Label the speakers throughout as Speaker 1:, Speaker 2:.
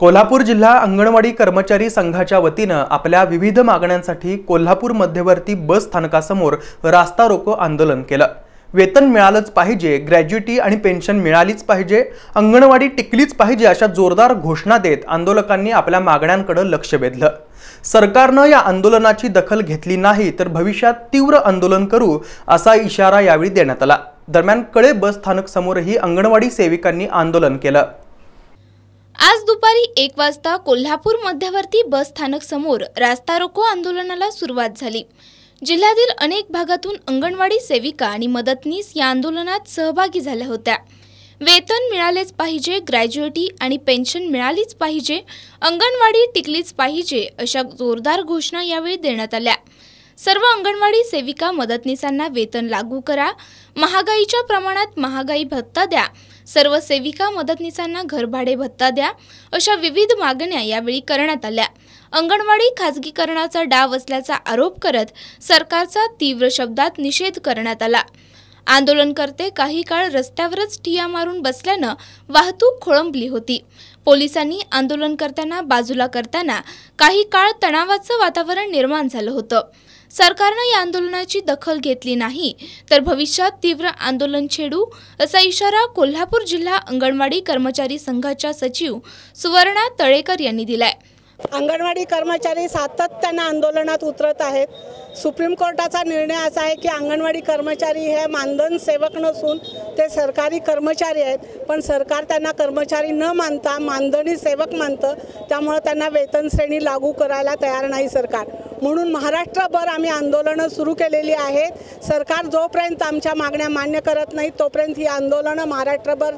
Speaker 1: कोल्हापूर जिल्हा अंगणवाडी कर्मचारी संघाच्या वतीनं आपल्या विविध मागण्यांसाठी कोल्हापूर मध्यवर्ती बस स्थानकासमोर रास्ता रोको आंदोलन केलं वेतन मिळालंच पाहिजे ग्रॅज्युटी आणि पेन्शन मिळालीच पाहिजे अंगणवाडी टिकलीच पाहिजे अशा जोरदार घोषणा देत आंदोलकांनी आपल्या मागण्यांकडे लक्ष वेधलं सरकारनं या आंदोलनाची दखल घेतली नाही तर भविष्यात तीव्र आंदोलन करू असा इशारा यावेळी देण्यात आला दरम्यान कळे बस स्थानक समोरही अंगणवाडी सेविकांनी आंदोलन केलं
Speaker 2: आज दुपारी एक वाजता कोल्हापूर मध्यवर्ती बस स्थानक समोर रास्ता रोको आंदोलनाला सुरुवात झाली जिल्ह्यातील अनेक भागातून अंगणवाडी सेविका आणि मदतनीस या आंदोलनात सहभागी झाल्या होत्या वेतन मिळालेच पाहिजे ग्रॅज्युएटी आणि पेन्शन मिळालीच पाहिजे अंगणवाडी टिकलीच पाहिजे अशा जोरदार घोषणा यावेळी देण्यात आल्या सर्व अंगणवाडी सेविका मदतनीसांना वेतन लागू करा महागाईच्या प्रमाणात महागाई भत्ता द्या सर्व सेविका मदतनीसांना घरभाडे भत्ता द्या अशा विविध मागण्या यावेळी करण्यात आल्या अंगणवाडी खाजगीकरणाचा डाव असल्याचा आरोप करत सरकारचा तीव्र शब्दात निषेध करण्यात आला आंदोलनकर्ते काही काळ रस्त्यावरच ठिया मारून बसल्यानं वाहतूक खोळंबली होती पोलिसांनी आंदोलनकर्त्यांना बाजूला करताना काही काळ तणावाचं वातावरण निर्माण झालं होतं सरकारनं या आंदोलनाची दखल घेतली नाही तर भविष्यात तीव्र आंदोलन छेडू असा इशारा कोल्हापूर जिल्हा अंगणवाडी कर्मचारी संघाच्या सचिव सुवर्णा तळेकर यांनी दिलाय
Speaker 3: अंगणवाडी कर्मचारी सातत्यानं आंदोलनात उतरत आहेत सुप्रीम कोर्टाचा निर्णय असा आहे की अंगणवाडी कर्मचारी हे मानधन सेवक नसून ते सरकारी कर्मचारी आहेत पण सरकार त्यांना कर्मचारी न मानता मानधनी सेवक मानतं त्यामुळं त्यांना वेतन श्रेणी लागू करायला तयार नाही सरकार म्हणून महाराष्ट्रभर आम्ही आंदोलनं सुरू केलेली आहेत सरकार जोपर्यंत आमच्या मागण्या मान्य करत नाही तोपर्यंत ही आंदोलनं महाराष्ट्रभर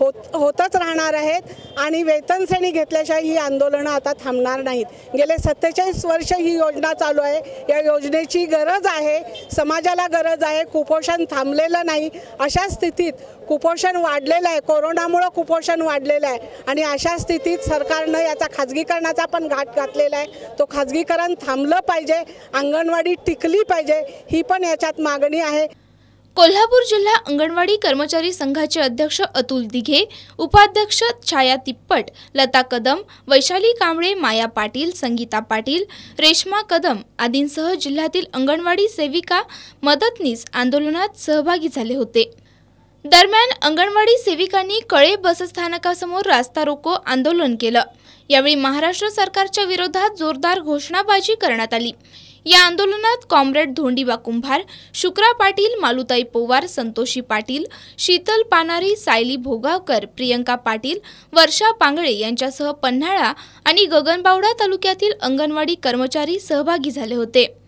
Speaker 3: होत होतच राहणार आहेत आणि वेतनश्रेणी घेतल्याशिवाय ही आंदोलनं आता थांबणार नाहीत गेले सत्तेचाळीस वर्ष ही योजना चालू आहे या योजनेची गरज आहे समाजाला गरज आहे कुपोषण थांबलेलं नाही अशा स्थितीत कुपोषण वाढलेलं आहे कोरोनामुळं कुपोषण वाढलेलं आहे आणि अशा स्थितीत सरकारनं याचा खाजगीकरणाचा पण घाट घातलेला आहे तो खाजगीकरण थांबलं पाहिजे अंगणवाडी टिकली पाहिजे ही पण याच्यात मागणी आहे कोल्हापूर जिल्हा अंगणवाडी
Speaker 2: कर्मचारी संघाचे अध्यक्ष अतुल दिघे उपाध्यक्ष छाया तिप्पट लता कदम वैशाली कांबळे माया पाटील संगीता पाटील रेश्मा कदम आदींसह जिल्ह्यातील अंगणवाडी सेविका मदतनीस आंदोलनात सहभागी झाले होते दरम्यान अंगणवाडी सेविकांनी कळे बसस्थानकासमोर रास्ता रोको आंदोलन केलं यावेळी महाराष्ट्र सरकारच्या विरोधात जोरदार घोषणाबाजी करण्यात आली या आंदोलनात कॉम्रेड धोंडीबा कुंभार शुक्रा पाटील मालुताई पोवार संतोषी पाटील शीतल पानारी सायली भोगावकर प्रियंका पाटील वर्षा पांगळे यांच्यासह पन्हाळा आणि गगनबावडा तालुक्यातील अंगणवाडी कर्मचारी सहभागी झाले होते